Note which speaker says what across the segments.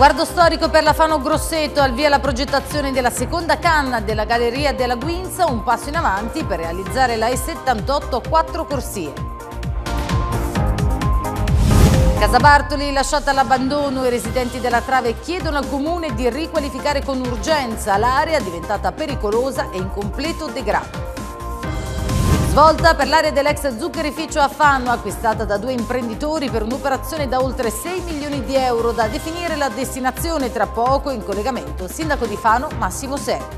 Speaker 1: Traguardo storico per la Fano Grosseto, al via la progettazione della seconda canna della Galleria della Guinza, un passo in avanti per realizzare la E78 quattro corsie. Casa Bartoli lasciata all'abbandono, i residenti della Trave chiedono al comune di riqualificare con urgenza l'area diventata pericolosa e in completo degrado. Svolta per l'area dell'ex zuccherificio a Fanno, acquistata da due imprenditori per un'operazione da oltre 6 milioni di euro, da definire la destinazione tra poco in collegamento. Sindaco di Fano, Massimo Serri.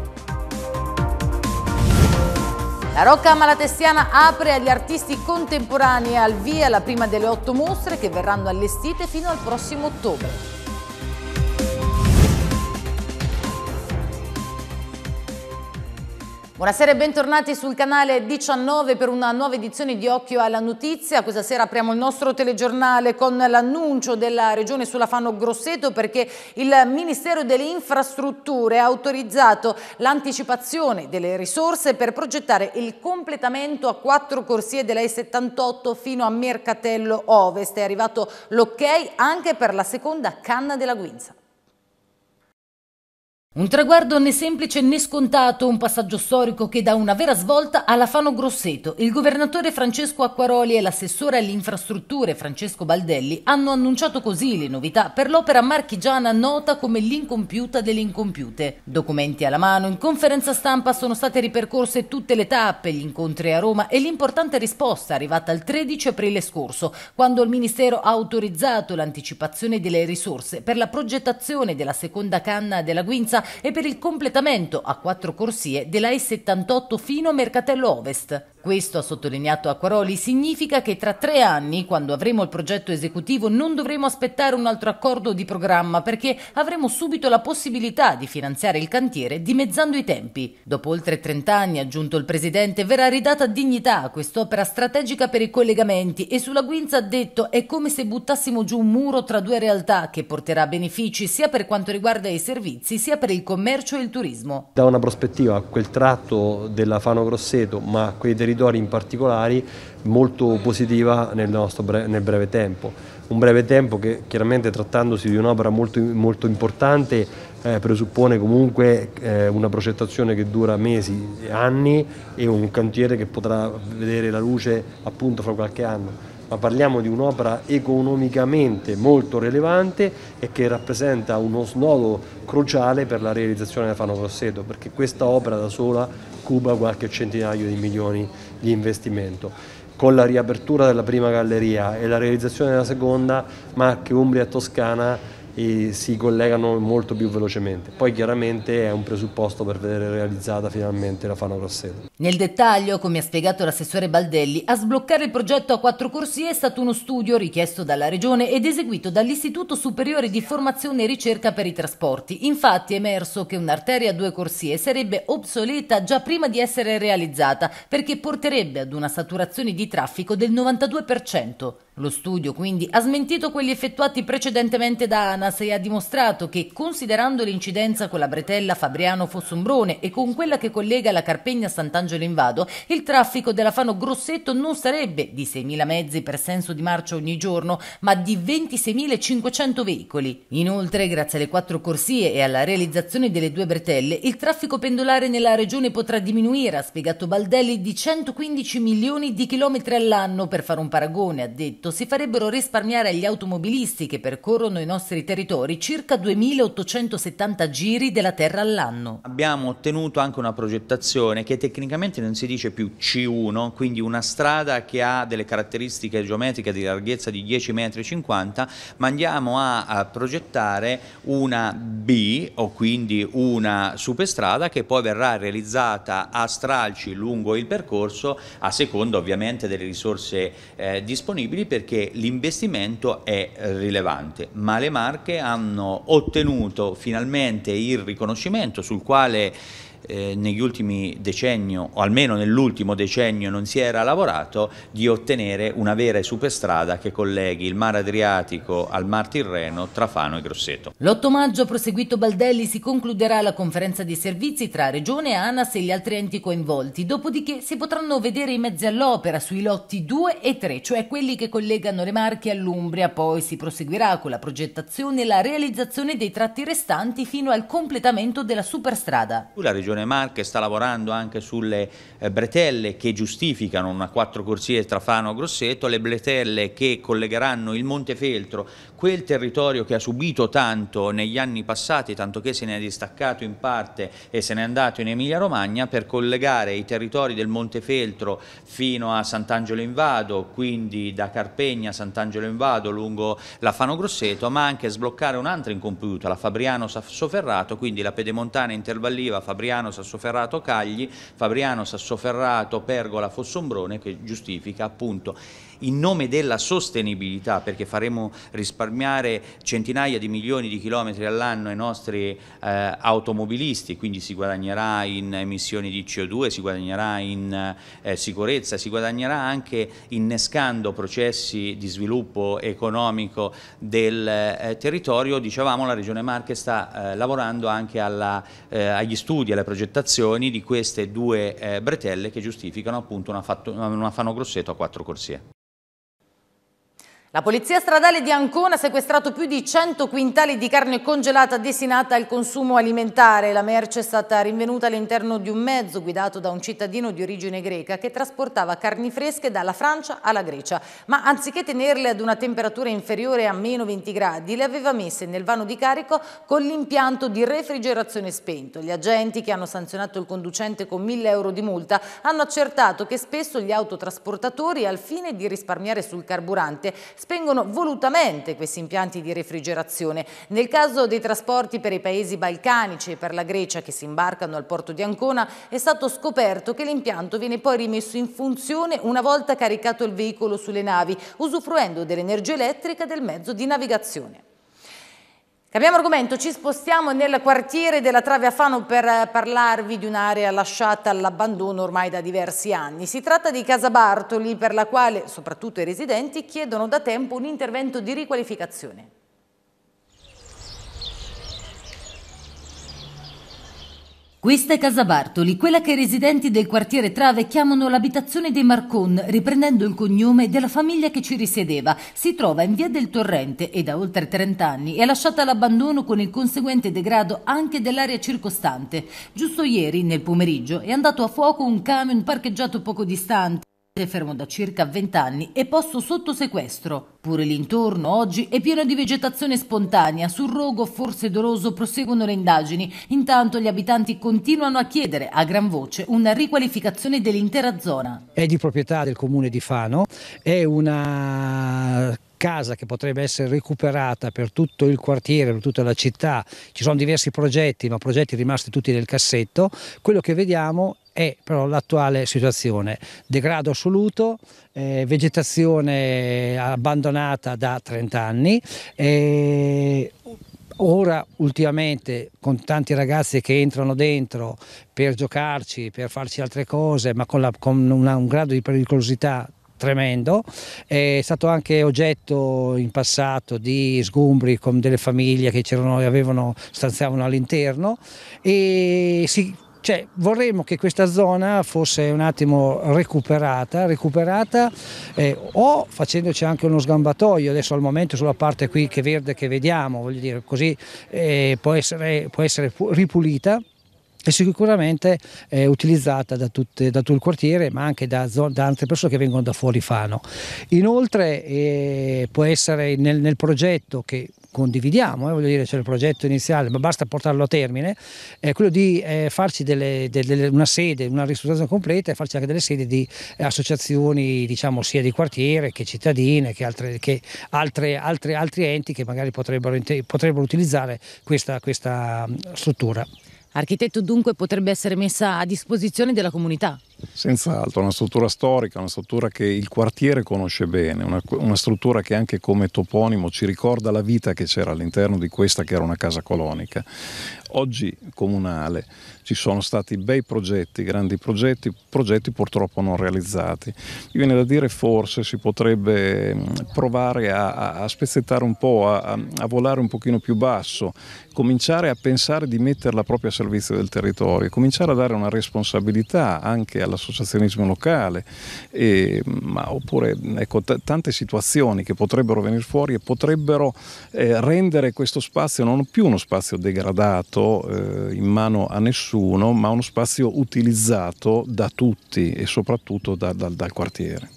Speaker 1: La Rocca Malatestiana apre agli artisti contemporanei al via la prima delle otto mostre che verranno allestite fino al prossimo ottobre. Buonasera e bentornati sul canale 19 per una nuova edizione di Occhio alla Notizia. Questa sera apriamo il nostro telegiornale con l'annuncio della Regione sulla Fano Grosseto perché il Ministero delle Infrastrutture ha autorizzato l'anticipazione delle risorse per progettare il completamento a quattro corsie della E78 fino a Mercatello Ovest. È arrivato l'ok ok anche per la seconda canna della Guinza. Un traguardo né semplice né scontato, un passaggio storico che dà una vera svolta alla Fano Grosseto. Il governatore Francesco Acquaroli e l'assessore alle infrastrutture Francesco Baldelli hanno annunciato così le novità per l'opera marchigiana nota come l'incompiuta delle incompiute. Documenti alla mano, in conferenza stampa sono state ripercorse tutte le tappe, gli incontri a Roma e l'importante risposta arrivata il 13 aprile scorso, quando il Ministero ha autorizzato l'anticipazione delle risorse per la progettazione della seconda canna della Guinza e per il completamento a quattro corsie della E78 fino a Mercatello Ovest. Questo, ha sottolineato Acquaroli, significa che tra tre anni, quando avremo il progetto esecutivo, non dovremo aspettare un altro accordo di programma perché avremo subito la possibilità di finanziare il cantiere dimezzando i tempi. Dopo oltre 30 anni, ha aggiunto il Presidente, verrà ridata dignità a quest'opera strategica per i collegamenti e sulla Guinza ha detto è come se buttassimo giù un muro tra due realtà che porterà benefici sia per quanto riguarda i servizi sia per il commercio e il turismo.
Speaker 2: Da una prospettiva, quel tratto della Fano Grosseto, ma quei territori in particolare, molto positiva nel, nostro breve, nel breve tempo. Un breve tempo che chiaramente trattandosi di un'opera molto, molto importante eh, presuppone comunque eh, una progettazione che dura mesi, e anni e un cantiere che potrà vedere la luce appunto fra qualche anno ma parliamo di un'opera economicamente molto rilevante e che rappresenta uno snodo cruciale per la realizzazione della Fano Grosseto, perché questa opera da sola cuba qualche centinaio di milioni di investimento con la riapertura della prima galleria e la realizzazione della seconda, Marche, Umbria e Toscana e si collegano molto più velocemente. Poi chiaramente è un presupposto per vedere realizzata finalmente la Fano Grosseto.
Speaker 1: Nel dettaglio, come ha spiegato l'assessore Baldelli, a sbloccare il progetto a quattro corsie è stato uno studio richiesto dalla Regione ed eseguito dall'Istituto Superiore di Formazione e Ricerca per i Trasporti. Infatti è emerso che un'arteria a due corsie sarebbe obsoleta già prima di essere realizzata perché porterebbe ad una saturazione di traffico del 92%. Lo studio quindi ha smentito quelli effettuati precedentemente da ANAS e ha dimostrato che, considerando l'incidenza con la bretella Fabriano-Fossombrone e con quella che collega la Carpegna Sant'Angelo in Vado, il traffico della Fano Grosseto non sarebbe di 6.000 mezzi per senso di marcia ogni giorno, ma di 26.500 veicoli. Inoltre, grazie alle quattro corsie e alla realizzazione delle due bretelle, il traffico pendolare nella regione potrà diminuire, ha spiegato Baldelli, di 115 milioni di chilometri all'anno per fare un paragone, ha detto tragitto si farebbero risparmiare agli automobilisti che percorrono i nostri territori circa 2.870 giri della terra all'anno.
Speaker 2: Abbiamo ottenuto anche una progettazione che tecnicamente non si dice più C1, quindi una strada che ha delle caratteristiche geometriche di larghezza di 10,50 m, ma andiamo a, progettare una B o quindi una superstrada che poi verrà realizzata a stralci lungo il percorso a seconda ovviamente delle risorse eh, disponibili perché l'investimento è eh, rilevante, ma le Marche hanno ottenuto finalmente il riconoscimento sul quale eh, negli ultimi decenni, o almeno nell'ultimo decennio non si era lavorato, di ottenere una vera superstrada che colleghi il Mar Adriatico al mar Tirreno, tra Fano e Grosseto.
Speaker 1: L'8 maggio, proseguito Baldelli, si concluderà la conferenza di servizi tra Regione, ANAS e gli altri enti coinvolti, dopodiché si potranno vedere i mezzi all'opera sui lotti 2 e 3, cioè quelli che collegano le Marche all'Umbria, poi si proseguirà con la progettazione e la realizzazione dei tratti restanti fino al completamento della superstrada.
Speaker 2: La regione Regione Marche sta lavorando anche sulle eh, bretelle che giustificano una quattro corsie tra Fano e grosseto le bretelle che collegheranno il Montefeltro quel territorio che ha subito tanto negli anni passati, tanto che se ne è distaccato in parte e se n'è andato in Emilia Romagna, per collegare i territori del Montefeltro fino a Sant'Angelo in Vado, quindi da Carpegna a Sant'Angelo in Vado lungo la Fano Grosseto, ma anche sbloccare un'altra incompiuta, la Fabriano Sassoferrato, quindi la Pedemontana Intervalliva, Fabriano Sassoferrato Cagli, Fabriano Sassoferrato Pergola Fossombrone che giustifica appunto in nome della sostenibilità, perché faremo risparmiare centinaia di milioni di chilometri all'anno ai nostri eh, automobilisti, quindi si guadagnerà in emissioni di CO2, si guadagnerà in eh, sicurezza, si guadagnerà anche innescando processi di sviluppo economico del eh, territorio. Dicevamo la Regione Marche sta eh, lavorando anche alla, eh, agli studi, alle progettazioni di queste due eh, bretelle che giustificano appunto una, fatto, una Fano Grosseto a quattro corsie.
Speaker 1: La polizia stradale di Ancona ha sequestrato più di 100 quintali di carne congelata destinata al consumo alimentare. La merce è stata rinvenuta all'interno di un mezzo guidato da un cittadino di origine greca che trasportava carni fresche dalla Francia alla Grecia, ma anziché tenerle ad una temperatura inferiore a meno 20 gradi, le aveva messe nel vano di carico con l'impianto di refrigerazione spento. Gli agenti che hanno sanzionato il conducente con 1000 euro di multa hanno accertato che spesso gli autotrasportatori, al fine di risparmiare sul carburante, spengono volutamente questi impianti di refrigerazione. Nel caso dei trasporti per i paesi balcanici e per la Grecia che si imbarcano al porto di Ancona è stato scoperto che l'impianto viene poi rimesso in funzione una volta caricato il veicolo sulle navi, usufruendo dell'energia elettrica del mezzo di navigazione. Cambiamo argomento, ci spostiamo nel quartiere della Trave Afano per eh, parlarvi di un'area lasciata all'abbandono ormai da diversi anni. Si tratta di Casa Bartoli per la quale soprattutto i residenti chiedono da tempo un intervento di riqualificazione. Questa è Casa Bartoli, quella che i residenti del quartiere Trave chiamano l'abitazione dei Marcon, riprendendo il cognome della famiglia che ci risiedeva. Si trova in via del Torrente e da oltre 30 anni è lasciata all'abbandono con il conseguente degrado anche dell'area circostante. Giusto ieri, nel pomeriggio, è andato a fuoco un camion parcheggiato poco distante. È fermo da circa 20 anni e posto sotto sequestro. Pure l'intorno oggi è pieno di vegetazione spontanea. Sul rogo, forse doloso, proseguono le indagini. Intanto gli abitanti continuano a chiedere a gran voce una riqualificazione dell'intera zona.
Speaker 3: È di proprietà del comune di Fano, è una casa che potrebbe essere recuperata per tutto il quartiere, per tutta la città. Ci sono diversi progetti, ma progetti rimasti tutti nel cassetto. Quello che vediamo è però l'attuale situazione, degrado assoluto, eh, vegetazione abbandonata da 30 anni, eh, ora ultimamente con tanti ragazzi che entrano dentro per giocarci, per farci altre cose, ma con, la, con una, un grado di pericolosità tremendo, è stato anche oggetto in passato di sgombri con delle famiglie che avevano, stanziavano all'interno e si cioè, vorremmo che questa zona fosse un attimo recuperata, recuperata eh, o facendoci anche uno sgambatoio, adesso al momento sulla parte qui che verde che vediamo, voglio dire, così eh, può, essere, può essere ripulita e sicuramente eh, utilizzata da, tutte, da, tutto il quartiere ma anche da, da, altre persone che vengono da fuori Fano. Inoltre eh, può essere nel, nel progetto che condividiamo, eh, voglio dire, c'è il progetto iniziale, ma basta portarlo a termine, è quello di eh, farci delle, delle, una sede, una ristrutturazione completa e farci anche delle sedi di eh, associazioni, diciamo, sia di quartiere che cittadine, che, altre, che altre, altre, altri enti che magari potrebbero, potrebbero utilizzare questa, questa mm, struttura. Architetto
Speaker 1: dunque potrebbe essere messa a disposizione della comunità?
Speaker 4: Senz'altro, una struttura storica, una struttura che il quartiere conosce bene, una, una, struttura che anche come toponimo ci ricorda la vita che c'era all'interno di questa che era una casa colonica. Oggi comunale ci sono stati bei progetti, grandi progetti, progetti purtroppo non realizzati. Mi viene da dire forse si potrebbe provare a, a spezzettare un po', a, a volare un pochino più basso, cominciare a pensare di metterla proprio a servizio del territorio, cominciare a dare una responsabilità anche alla all'associazionismo locale, e, ma, oppure ecco, t- tante situazioni che potrebbero venire fuori e potrebbero eh, rendere questo spazio non più uno spazio degradato eh, in mano a nessuno, ma uno spazio utilizzato da tutti e soprattutto da, da, dal quartiere.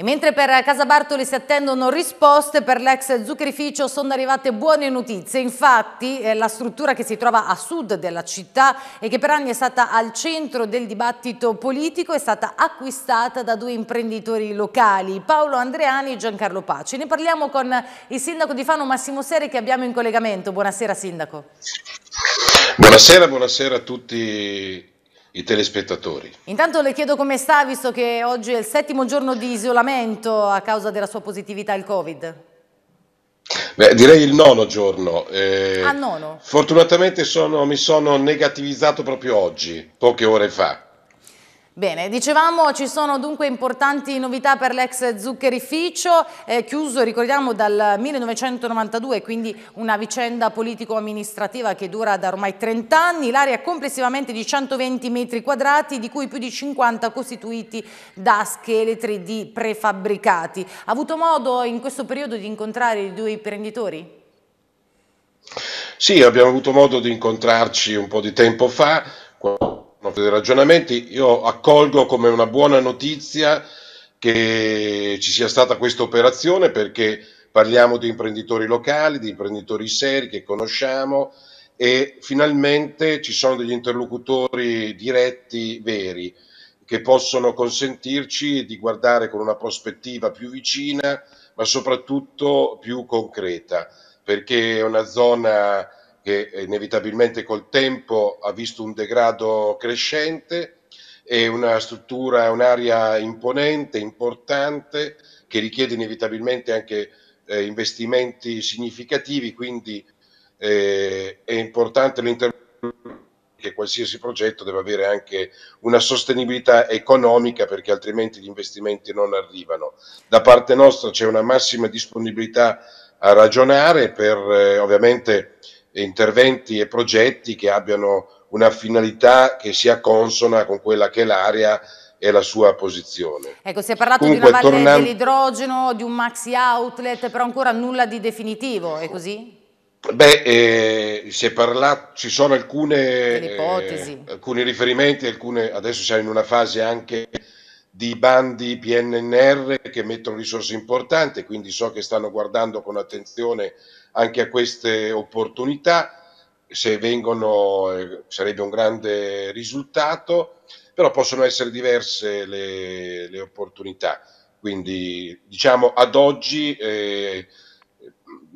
Speaker 1: E mentre per Casa Bartoli si attendono risposte per l'ex zuccherificio sono arrivate buone notizie. Infatti eh, la struttura che si trova a sud della città e che per anni è stata al centro del dibattito politico è stata acquistata da due imprenditori locali, Paolo Andreani e Giancarlo Paci. Ne parliamo con il sindaco di Fano Massimo Seri che abbiamo in collegamento. Buonasera sindaco.
Speaker 5: Buonasera, buonasera a tutti i telespettatori.
Speaker 1: Intanto le chiedo come sta, visto che oggi è il settimo giorno di isolamento a causa della sua positività al Covid.
Speaker 5: Beh, direi il nono giorno. Eh, ah, nono. Fortunatamente sono, mi sono negativizzato proprio oggi, poche ore fa.
Speaker 1: Bene, dicevamo ci sono dunque importanti novità per l'ex zuccherificio, eh, chiuso ricordiamo dal 1992, quindi una vicenda politico-amministrativa che dura da ormai 30 anni, l'area complessivamente di 120 metri quadrati, di cui più di 50 costituiti da scheletri di prefabbricati. Ha avuto modo in questo periodo di incontrare i due imprenditori?
Speaker 5: Sì, abbiamo avuto modo di incontrarci un po' di tempo fa, porto dei ragionamenti, io accolgo come una buona notizia che ci sia stata questa operazione perché parliamo di imprenditori locali, di imprenditori seri che conosciamo e finalmente ci sono degli interlocutori diretti veri che possono consentirci di guardare con una prospettiva più vicina ma soprattutto più concreta perché è una zona che inevitabilmente col tempo ha visto un degrado crescente, è una struttura, un'area imponente, importante, che richiede inevitabilmente anche eh, investimenti significativi, quindi eh, è importante l'intervento che qualsiasi progetto deve avere anche una sostenibilità economica perché altrimenti gli investimenti non arrivano. Da parte nostra c'è una massima disponibilità a ragionare per eh, ovviamente interventi e progetti che abbiano una finalità che sia consona con quella che è l'area e la sua posizione.
Speaker 1: Ecco, si è parlato Comunque, di una valle tornando... dell'idrogeno, di un maxi outlet, però ancora nulla di definitivo, è così?
Speaker 5: Beh, eh, si è parlato, ci sono alcune, eh, alcuni riferimenti, alcune, adesso siamo in una fase anche di bandi PNNR che mettono risorse importanti, quindi so che stanno guardando con attenzione anche a queste opportunità. Se vengono eh, sarebbe un grande risultato, però possono essere diverse le, le opportunità. Quindi diciamo ad oggi eh,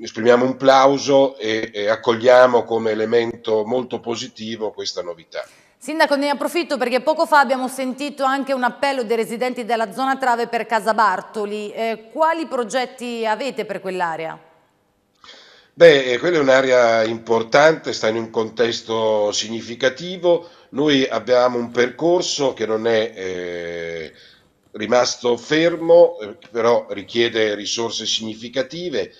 Speaker 5: esprimiamo un plauso e, e accogliamo come elemento molto positivo questa novità.
Speaker 1: Sindaco, ne approfitto perché poco fa abbiamo sentito anche un appello dei residenti della zona Trave per Casa Bartoli. Eh, quali progetti avete per quell'area?
Speaker 5: Beh, eh, quella è un'area importante, sta in un contesto significativo. Noi abbiamo un percorso che non è eh, rimasto fermo, eh, però richiede risorse significative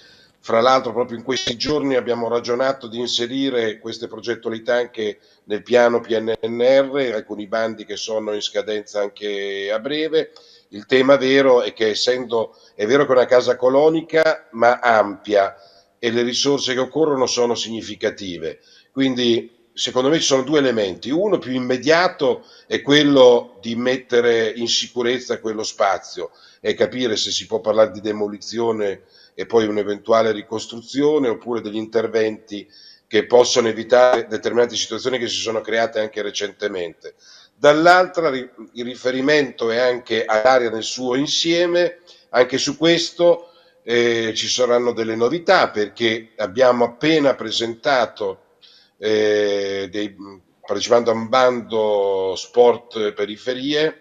Speaker 5: fra l'altro proprio in questi giorni abbiamo ragionato di inserire queste progettualità anche nel piano PNNR, alcuni bandi che sono in scadenza anche a breve. Il tema vero è che essendo, è vero che è una casa colonica, ma ampia e le risorse che occorrono sono significative. Quindi secondo me ci sono due elementi. Uno più immediato è quello di mettere in sicurezza quello spazio e capire se si può parlare di demolizione e poi un'eventuale ricostruzione oppure degli interventi che possono evitare determinate situazioni che si sono create anche recentemente. Dall'altra il riferimento è anche all'area nel suo insieme, anche su questo eh, ci saranno delle novità perché abbiamo appena presentato, eh, dei, partecipando a un bando sport periferie,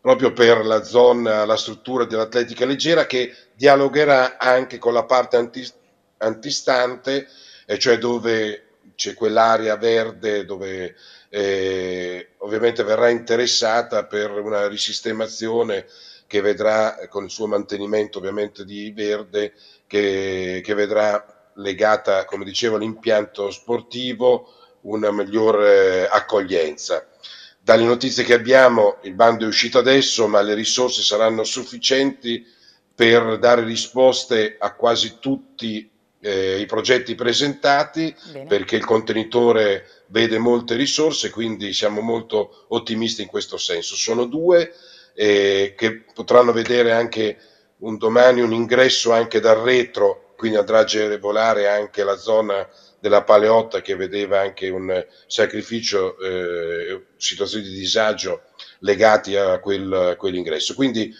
Speaker 5: proprio per la zona, la struttura dell'atletica leggera che dialogherà anche con la parte anti, antistante, cioè dove c'è quell'area verde dove eh, ovviamente verrà interessata per una risistemazione che vedrà con il suo mantenimento ovviamente di verde che, che vedrà legata come dicevo all'impianto sportivo una migliore eh, accoglienza dalle notizie che abbiamo il bando è uscito adesso ma le risorse saranno sufficienti per dare risposte a quasi tutti eh, i progetti presentati Bene. perché il contenitore vede molte risorse, quindi siamo molto ottimisti in questo senso. Sono due eh, che potranno vedere anche un domani un ingresso anche dal retro, quindi andrà a agevolare anche la zona della Paleotta che vedeva anche un sacrificio, eh, situazioni di disagio legati a, quel, a quell'ingresso. Quindi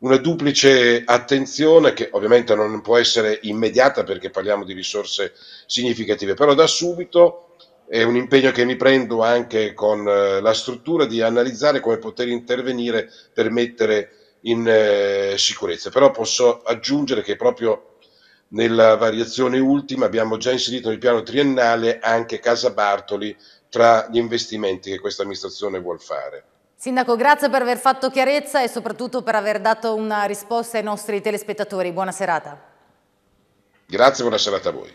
Speaker 5: una duplice attenzione che ovviamente non può essere immediata perché parliamo di risorse significative, però da subito è un impegno che mi prendo anche con eh, la struttura di analizzare come poter intervenire per mettere in eh, sicurezza. Però posso aggiungere che proprio nella variazione ultima abbiamo già inserito nel piano triennale anche Casa Bartoli tra gli investimenti che questa amministrazione vuole fare.
Speaker 1: Sindaco, grazie per aver fatto chiarezza e soprattutto per aver dato una risposta ai nostri telespettatori. Buona serata.
Speaker 5: Grazie, buona serata a voi.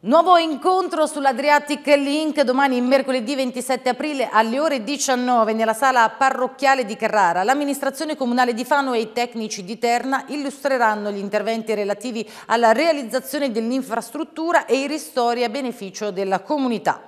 Speaker 1: Nuovo incontro sull'Adriatic Link domani mercoledì 27 aprile alle ore 19 nella sala parrocchiale di Carrara. L'amministrazione comunale di Fano e i tecnici di Terna illustreranno gli interventi relativi alla realizzazione dell'infrastruttura e i ristori a beneficio della comunità.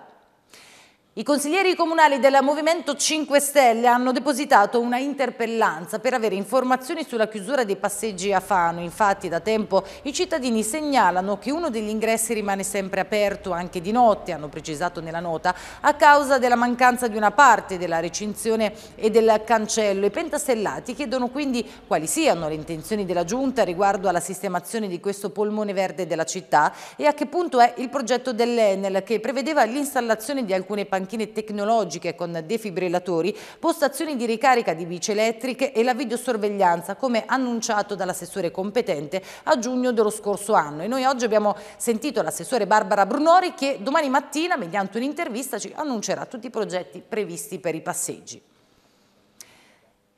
Speaker 1: I consiglieri comunali del Movimento 5 Stelle hanno depositato una interpellanza per avere informazioni sulla chiusura dei passeggi a Fano. Infatti da tempo i cittadini segnalano che uno degli ingressi rimane sempre aperto anche di notte, hanno precisato nella nota, a causa della mancanza di una parte della recinzione e del cancello. I pentastellati chiedono quindi quali siano le intenzioni della Giunta riguardo alla sistemazione di questo polmone verde della città e a che punto è il progetto dell'Enel che prevedeva l'installazione di alcune panchine panchine tecnologiche con defibrillatori, postazioni di ricarica di bici elettriche e la videosorveglianza, come annunciato dall'assessore competente a giugno dello scorso anno. E noi oggi abbiamo sentito l'assessore Barbara Brunori che domani mattina, mediante un'intervista, ci annuncerà tutti i progetti previsti per i passeggi.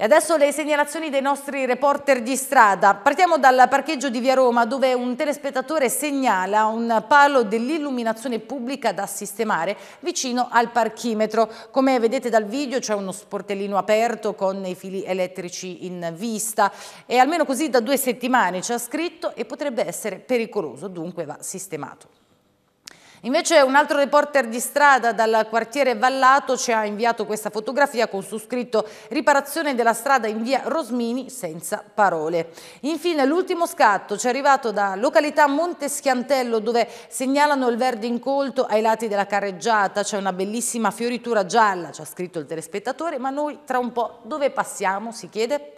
Speaker 1: E adesso le segnalazioni dei nostri reporter di strada. Partiamo dal parcheggio di Via Roma dove un telespettatore segnala un palo dell'illuminazione pubblica da sistemare vicino al parchimetro. Come vedete dal video c'è uno sportellino aperto con i fili elettrici in vista e almeno così da due settimane ci ha scritto e potrebbe essere pericoloso, dunque va sistemato. Invece un altro reporter di strada dal quartiere Vallato ci ha inviato questa fotografia con su scritto riparazione della strada in via Rosmini senza parole. Infine l'ultimo scatto ci è arrivato da località Monteschiantello dove segnalano il verde incolto ai lati della carreggiata, c'è una bellissima fioritura gialla, ci ha scritto il telespettatore, ma noi tra un po' dove passiamo si chiede?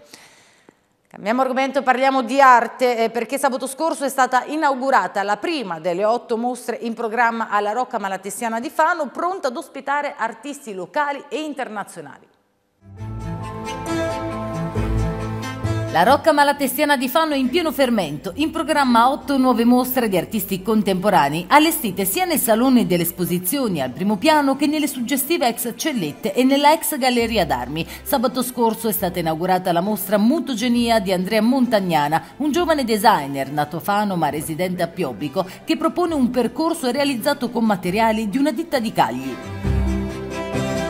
Speaker 1: Cambiamo argomento, parliamo di arte eh, perché sabato scorso è stata inaugurata la prima delle otto mostre in programma alla Rocca Malatestiana di Fano pronta ad ospitare artisti locali e internazionali. La Rocca Malatestiana di Fano è in pieno fermento, in programma otto nuove mostre di artisti contemporanei, allestite sia nel Salone delle Esposizioni al primo piano che nelle suggestive ex cellette e nella ex Galleria d'Armi. Sabato scorso è stata inaugurata la mostra Mutogenia di Andrea Montagnana, un giovane designer nato a Fano ma residente a Piobbico, che propone un percorso realizzato con materiali di una ditta di Cagli.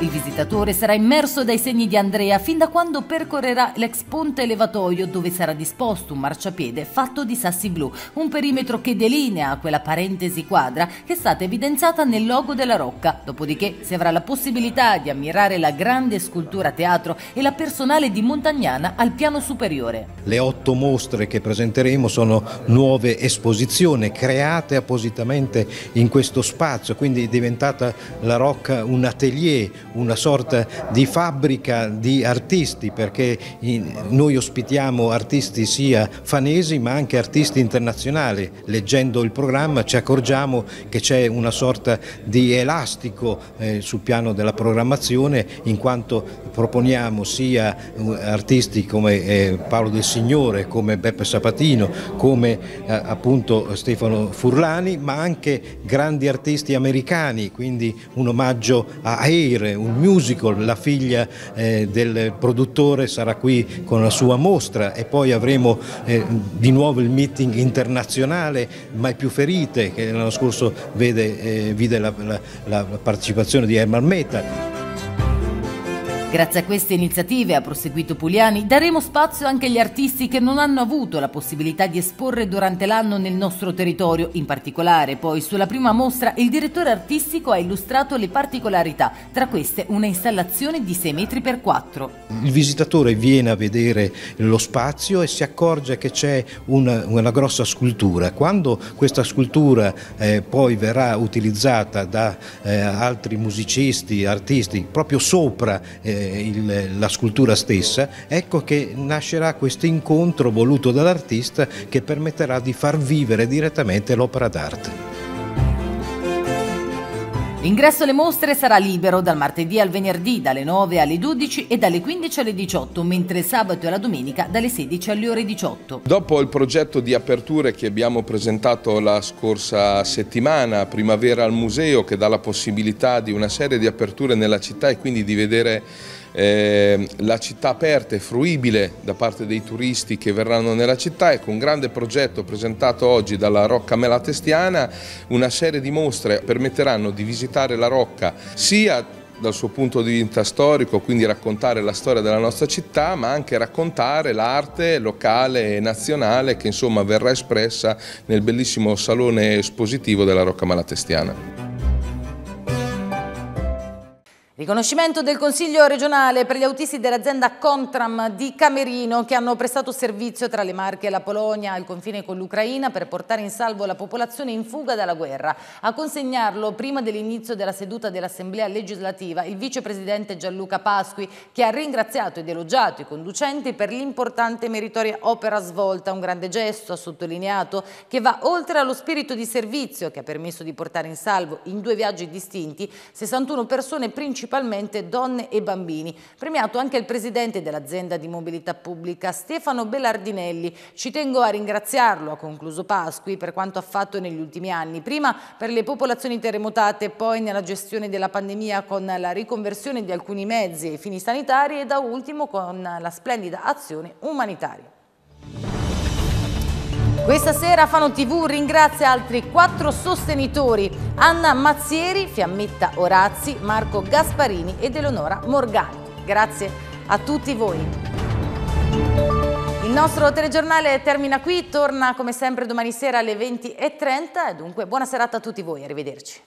Speaker 1: Il visitatore sarà immerso dai segni di Andrea fin da quando percorrerà l'ex ponte elevatoio dove sarà disposto un marciapiede fatto di sassi blu, un perimetro che delinea quella parentesi quadra che è stata evidenziata nel logo della Rocca. Dopodiché si avrà la possibilità di ammirare la grande scultura teatro e la personale di Montagnana al piano superiore.
Speaker 4: Le otto mostre che presenteremo sono nuove esposizioni create appositamente in questo spazio, quindi è diventata la Rocca un atelier, una sorta di fabbrica di artisti perché noi ospitiamo artisti sia fanesi ma anche artisti internazionali. Leggendo il programma ci accorgiamo che c'è una sorta di elastico eh, sul piano della programmazione in quanto proponiamo sia uh, artisti come eh, Paolo del Signore, come Beppe Sapatino, come eh, appunto Stefano Furlani ma anche grandi artisti americani, quindi un omaggio a Aire, un musical, la figlia eh, del produttore sarà qui con la sua mostra e poi avremo eh, di nuovo il meeting internazionale Mai più ferite che l'anno scorso vede, eh, vide la, la, la partecipazione di Herman Metal.
Speaker 1: Grazie a queste iniziative, ha proseguito Pugliani, daremo spazio anche agli artisti che non hanno avuto la possibilità di esporre durante l'anno nel nostro territorio. In particolare, poi, sulla prima mostra, il direttore artistico ha illustrato le particolarità, tra queste una installazione di 6 metri per 4. Il
Speaker 4: visitatore viene a vedere lo spazio e si accorge che c'è una, una, grossa scultura. Quando questa scultura eh, poi verrà utilizzata da eh, altri musicisti, artisti, proprio sopra eh, eh, il, la scultura stessa, ecco che nascerà questo incontro voluto dall'artista che permetterà di far vivere direttamente l'opera d'arte.
Speaker 1: L'ingresso alle mostre sarà libero dal martedì al venerdì dalle 9 alle 12 e dalle 15 alle 18, mentre il sabato e la domenica dalle 16 alle ore 18.
Speaker 5: Dopo il progetto di aperture che abbiamo presentato la scorsa settimana, Primavera al Museo, che dà la possibilità di una serie di aperture nella città e quindi di vedere eh, la città aperta e fruibile da parte dei turisti che verranno nella città. Ecco, un grande progetto presentato oggi dalla Rocca Melatestiana, una serie di mostre permetteranno di visitare la Rocca sia dal suo punto di vista storico, quindi raccontare la storia della nostra città, ma anche raccontare l'arte locale e nazionale che insomma verrà espressa nel bellissimo salone espositivo della Rocca Malatestiana.
Speaker 1: Riconoscimento del Consiglio regionale per gli autisti dell'azienda Contram di Camerino che hanno prestato servizio tra le Marche e la Polonia al confine con l'Ucraina per portare in salvo la popolazione in fuga dalla guerra. A consegnarlo prima dell'inizio della seduta dell'Assemblea legislativa il vicepresidente Gianluca Pasqui che ha ringraziato ed elogiato i conducenti per l'importante e meritoria opera svolta. Un grande gesto, ha sottolineato, che va oltre allo spirito di servizio che ha permesso di portare in salvo in due viaggi distinti 61 persone principali principalmente donne e bambini. Premiato anche il presidente dell'azienda di mobilità pubblica Stefano Belardinelli. Ci tengo a ringraziarlo, ha concluso Pasqui, per quanto ha fatto negli ultimi anni, prima per le popolazioni terremotate, poi nella gestione della pandemia con la riconversione di alcuni mezzi e fini sanitari e da ultimo con la splendida azione umanitaria. Questa sera Fano TV ringrazia altri quattro sostenitori, Anna Mazzieri, Fiammetta Orazzi, Marco Gasparini ed Eleonora Morgani. Grazie a tutti voi. Il nostro telegiornale termina qui, torna come sempre domani sera alle 20.30, dunque buona serata a tutti voi, arrivederci.